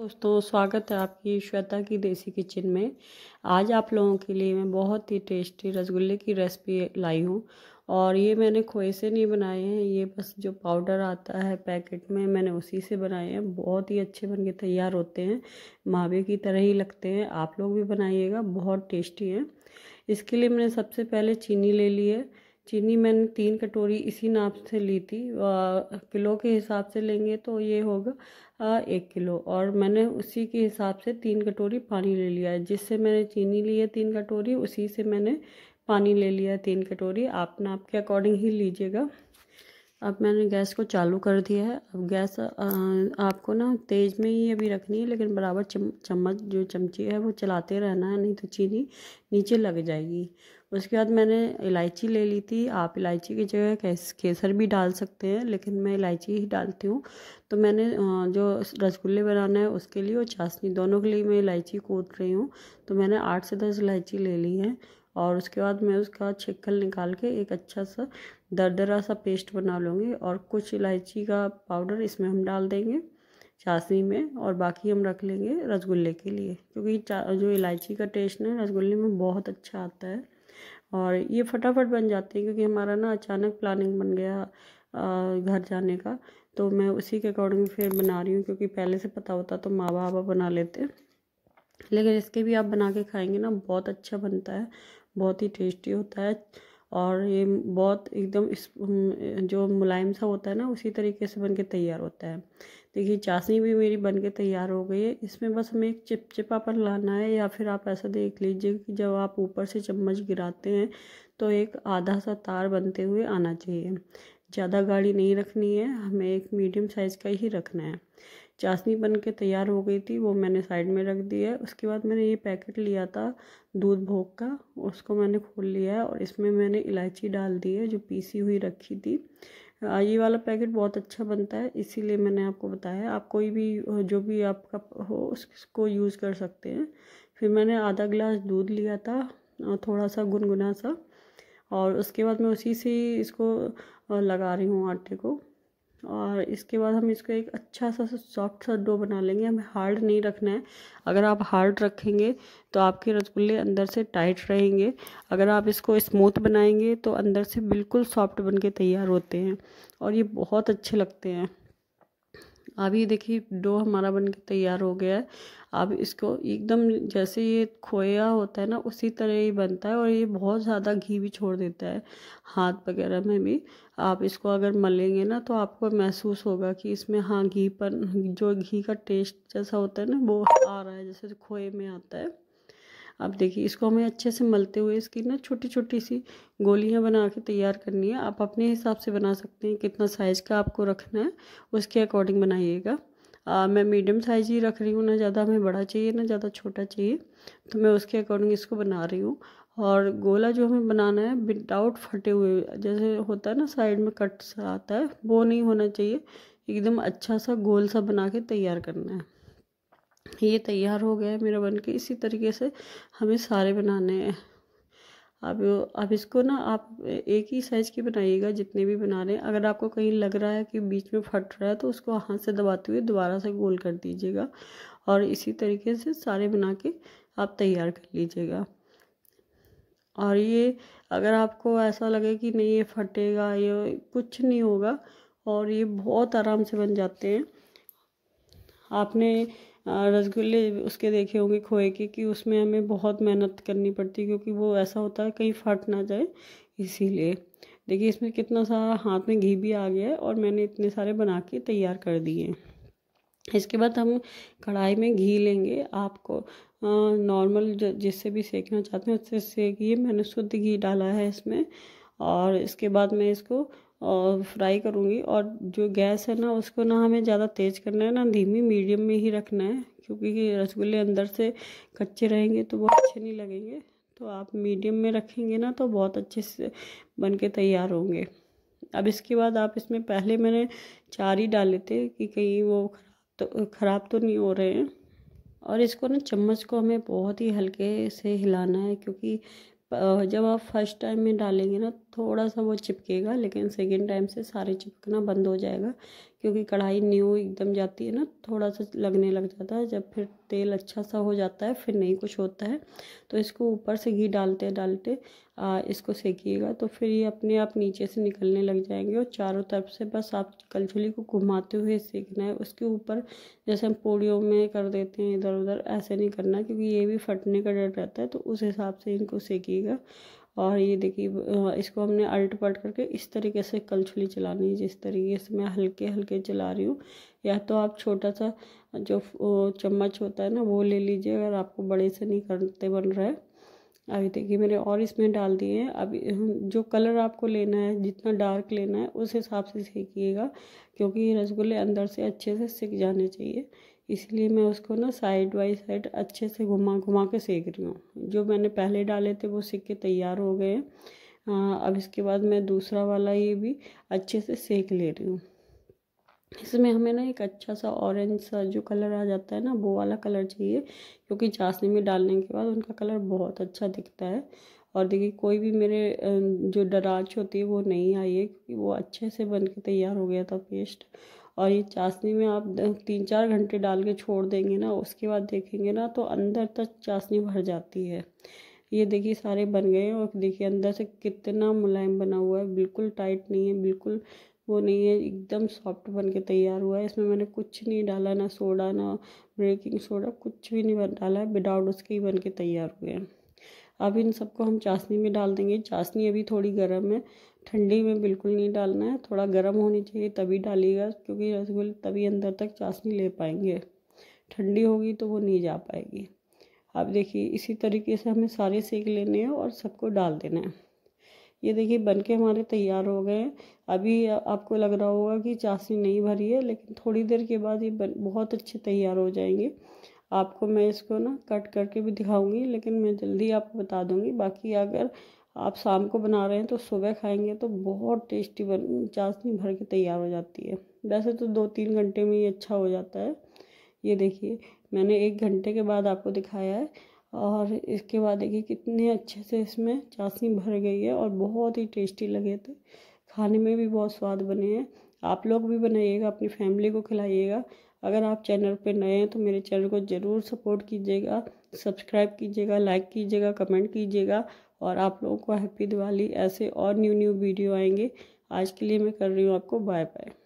दोस्तों स्वागत है आपकी श्वेता की देसी किचन में आज आप लोगों के लिए मैं बहुत ही टेस्टी रसगुल्ले की रेसिपी लाई हूँ और ये मैंने खोए से नहीं बनाए हैं ये बस जो पाउडर आता है पैकेट में मैंने उसी से बनाए हैं बहुत ही अच्छे बन के तैयार होते हैं मावे की तरह ही लगते हैं आप लोग भी बनाइएगा बहुत टेस्टी है इसके लिए मैंने सबसे पहले चीनी ले ली है चीनी मैंने तीन कटोरी इसी नाप से ली थी किलो के हिसाब से लेंगे तो ये होगा एक किलो और मैंने उसी के हिसाब से तीन कटोरी पानी ले लिया है जिससे मैंने चीनी ली है तीन कटोरी उसी से मैंने पानी ले लिया है तीन कटोरी आप नाप के अकॉर्डिंग ही लीजिएगा अब मैंने गैस को चालू कर दिया है अब गैस आ, आपको ना तेज़ में ही अभी रखनी है लेकिन बराबर चम, चम्मच जो चमची है वो चलाते रहना है नहीं तो चीनी नीचे लग जाएगी उसके बाद मैंने इलायची ले ली थी आप इलायची की जगह केसर भी डाल सकते हैं लेकिन मैं इलायची ही डालती हूँ तो मैंने जो रसगुल्ले बनाना है उसके लिए और चाशनी दोनों के लिए मैं इलायची कूट रही हूँ तो मैंने आठ से दस इलायची ले ली है और उसके बाद मैं उसका छिक्कल निकाल के एक अच्छा सा दरदरा सा पेस्ट बना लूँगी और कुछ इलायची का पाउडर इसमें हम डाल देंगे चाशनी में और बाकी हम रख लेंगे रसगुल्ले के लिए क्योंकि जो इलायची का टेस्ट है रसगुल्ले में बहुत अच्छा आता है और ये फटाफट बन जाते हैं क्योंकि हमारा ना अचानक प्लानिंग बन गया घर जाने का तो मैं उसी के अकॉर्डिंग फिर बना रही हूँ क्योंकि पहले से पता होता तो माँ वावा बना लेते लेकिन इसके भी आप बना के खाएंगे ना बहुत अच्छा बनता है बहुत ही टेस्टी होता है और ये बहुत एकदम इस जो मुलायम सा होता है ना उसी तरीके से बन के तैयार होता है देखिए चाशनी भी मेरी बन के तैयार हो गई है इसमें बस हमें एक चिपचिपापन लाना है या फिर आप ऐसा देख लीजिए कि जब आप ऊपर से चम्मच गिराते हैं तो एक आधा सा तार बनते हुए आना चाहिए ज़्यादा गाढ़ी नहीं रखनी है हमें एक मीडियम साइज़ का ही रखना है चाशनी बन के तैयार हो गई थी वो मैंने साइड में रख दी है उसके बाद मैंने ये पैकेट लिया था दूध भोग का उसको मैंने खोल लिया है और इसमें मैंने इलायची डाल दी है जो पीसी हुई रखी थी ये वाला पैकेट बहुत अच्छा बनता है इसीलिए मैंने आपको बताया आप कोई भी जो भी आपका हो उसको यूज़ कर सकते हैं फिर मैंने आधा गिलास दूध लिया था थोड़ा सा गुनगुना सा और उसके बाद मैं उसी से इसको लगा रही हूँ आटे को और इसके बाद हम इसको एक अच्छा सा सॉफ्ट सा डो बना लेंगे हमें हार्ड नहीं रखना है अगर आप हार्ड रखेंगे तो आपके रसगुल्ले अंदर से टाइट रहेंगे अगर आप इसको स्मूथ बनाएंगे तो अंदर से बिल्कुल सॉफ्ट बन के तैयार होते हैं और ये बहुत अच्छे लगते हैं अब ये देखिए डो हमारा बन के तैयार हो गया है अब इसको एकदम जैसे ये खोया होता है ना उसी तरह ही बनता है और ये बहुत ज़्यादा घी भी छोड़ देता है हाथ वगैरह में भी आप इसको अगर मलेंगे ना तो आपको महसूस होगा कि इसमें हाँ घी पर जो घी का टेस्ट जैसा होता है ना वो आ रहा है जैसे खोए में आता है आप देखिए इसको हमें अच्छे से मलते हुए इसकी ना छोटी छोटी सी गोलियां बना के तैयार करनी है आप अपने हिसाब से बना सकते हैं कितना साइज़ का आपको रखना है उसके अकॉर्डिंग बनाइएगा मैं मीडियम साइज़ ही रख रही हूँ ना ज़्यादा हमें बड़ा चाहिए ना ज़्यादा छोटा चाहिए तो मैं उसके अकॉर्डिंग इसको बना रही हूँ और गोला जो हमें बनाना है विदाउट फटे हुए जैसे होता है ना साइड में कट सा आता है वो नहीं होना चाहिए एकदम अच्छा सा गोल सा बना के तैयार करना है ये तैयार हो गया है मेरा बन के इसी तरीके से हमें सारे बनाने हैं अब अब इसको ना आप एक ही साइज़ की बनाइएगा जितने भी बना रहे हैं अगर आपको कहीं लग रहा है कि बीच में फट रहा है तो उसको हाथ से दबाते हुए दोबारा से गोल कर दीजिएगा और इसी तरीके से सारे बना के आप तैयार कर लीजिएगा और ये अगर आपको ऐसा लगे कि नहीं ये फटेगा ये कुछ नहीं होगा और ये बहुत आराम से बन जाते हैं आपने रसगुल्ले उसके देखे होंगे खोए के कि उसमें हमें बहुत मेहनत करनी पड़ती है क्योंकि वो ऐसा होता है कहीं फट ना जाए इसीलिए देखिए इसमें कितना सारा हाथ में घी भी आ गया है और मैंने इतने सारे बना के तैयार कर दिए इसके बाद हम कढ़ाई में घी लेंगे आपको नॉर्मल जिससे भी सेकना चाहते हैं उससे सेकिए मैंने शुद्ध घी डाला है इसमें और इसके बाद मैं इसको और फ्राई करूँगी और जो गैस है ना उसको ना हमें ज़्यादा तेज़ करना है ना धीमी मीडियम में ही रखना है क्योंकि रसगुल्ले अंदर से कच्चे रहेंगे तो वो अच्छे नहीं लगेंगे तो आप मीडियम में रखेंगे ना तो बहुत अच्छे से बन के तैयार होंगे अब इसके बाद आप इसमें पहले मैंने चार ही डाले थे कि कहीं वो तो, खराब तो ख़राब तो नहीं हो रहे हैं और इसको ना चम्मच को हमें बहुत ही हल्के से हिलाना है क्योंकि जब आप फर्स्ट टाइम में डालेंगे ना थोड़ा सा वो चिपकेगा लेकिन सेकेंड टाइम से सारे चिपकना बंद हो जाएगा क्योंकि कढ़ाई न्यू एकदम जाती है ना थोड़ा सा लगने लग जाता है जब फिर तेल अच्छा सा हो जाता है फिर नहीं कुछ होता है तो इसको ऊपर से घी डालते डालते आ, इसको सेकिएगा तो फिर ये अपने आप नीचे से निकलने लग जाएंगे और चारों तरफ से बस आप कलछुली को घुमाते हुए सेकना है उसके ऊपर जैसे हम पोड़ियों में कर देते हैं इधर उधर ऐसे नहीं करना क्योंकि ये भी फटने का डर रहता है तो उस हिसाब से इनको सेकिएगा और ये देखिए इसको हमने अल्ट पलट करके इस तरीके से कलछुली चलानी है जिस तरीके से मैं हल्के हल्के चला रही हूँ या तो आप छोटा सा जो चम्मच होता है ना वो ले लीजिए अगर आपको बड़े से नहीं करते बन रहे अभी देखिए मैंने और इसमें डाल दिए हैं अब जो कलर आपको लेना है जितना डार्क लेना है उस हिसाब से सेकिएगा क्योंकि ये रसगुल्ले अंदर से अच्छे से सिक जाने चाहिए इसलिए मैं उसको ना साइड बाई साइड अच्छे से घुमा घुमा के सेक रही हूँ जो मैंने पहले डाले थे वो सीख के तैयार हो गए हाँ, अब इसके बाद मैं दूसरा वाला ये भी अच्छे से सेक ले रही हूँ इसमें हमें ना एक अच्छा सा ऑरेंज सा जो कलर आ जाता है ना वो वाला कलर चाहिए क्योंकि चाशनी में डालने के बाद उनका कलर बहुत अच्छा दिखता है और देखिए कोई भी मेरे जो डराच होती है वो नहीं आई है क्योंकि वो अच्छे से बन के तैयार हो गया था पेस्ट और ये चाशनी में आप तीन चार घंटे डाल के छोड़ देंगे ना उसके बाद देखेंगे ना तो अंदर तक चाशनी भर जाती है ये देखिए सारे बन गए हैं और देखिए अंदर से कितना मुलायम बना हुआ है बिल्कुल टाइट नहीं है बिल्कुल वो नहीं है एकदम सॉफ्ट बन के तैयार हुआ है इसमें मैंने कुछ नहीं डाला ना सोडा ना बेकिंग सोडा कुछ भी नहीं डाला है विदाउट उसके ही बन के तैयार हुए हैं अब इन सबको हम चाशनी में डाल देंगे चाशनी अभी थोड़ी गर्म है ठंडी में बिल्कुल नहीं डालना है थोड़ा गर्म होनी चाहिए तभी डालिएगा क्योंकि रसगुल्ले तभी अंदर तक चाशनी ले पाएंगे ठंडी होगी तो वो नहीं जा पाएगी अब देखिए इसी तरीके से हमें सारे सेक लेने हैं और सबको डाल देना है ये देखिए बन के हमारे तैयार हो गए हैं अभी आपको लग रहा होगा कि चाशनी नहीं भरी है लेकिन थोड़ी देर के बाद ये बन बहुत अच्छे तैयार हो जाएंगे आपको मैं इसको ना कट करके भी दिखाऊंगी लेकिन मैं जल्दी आपको बता दूंगी बाकी अगर आप शाम को बना रहे हैं तो सुबह खाएंगे तो बहुत टेस्टी बन चाशनी भर के तैयार हो जाती है वैसे तो दो तीन घंटे में ये अच्छा हो जाता है ये देखिए मैंने एक घंटे के बाद आपको दिखाया है और इसके बाद देखिए कितने अच्छे से इसमें चाशनी भर गई है और बहुत ही टेस्टी लगे थे खाने में भी बहुत स्वाद बने हैं आप लोग भी बनाइएगा अपनी फैमिली को खिलाइएगा अगर आप चैनल पर नए हैं तो मेरे चैनल को ज़रूर सपोर्ट कीजिएगा सब्सक्राइब कीजिएगा लाइक कीजिएगा कमेंट कीजिएगा और आप लोगों को हैप्पी दिवाली ऐसे और न्यू न्यू वीडियो आएंगे आज के लिए मैं कर रही हूँ आपको बाय बाय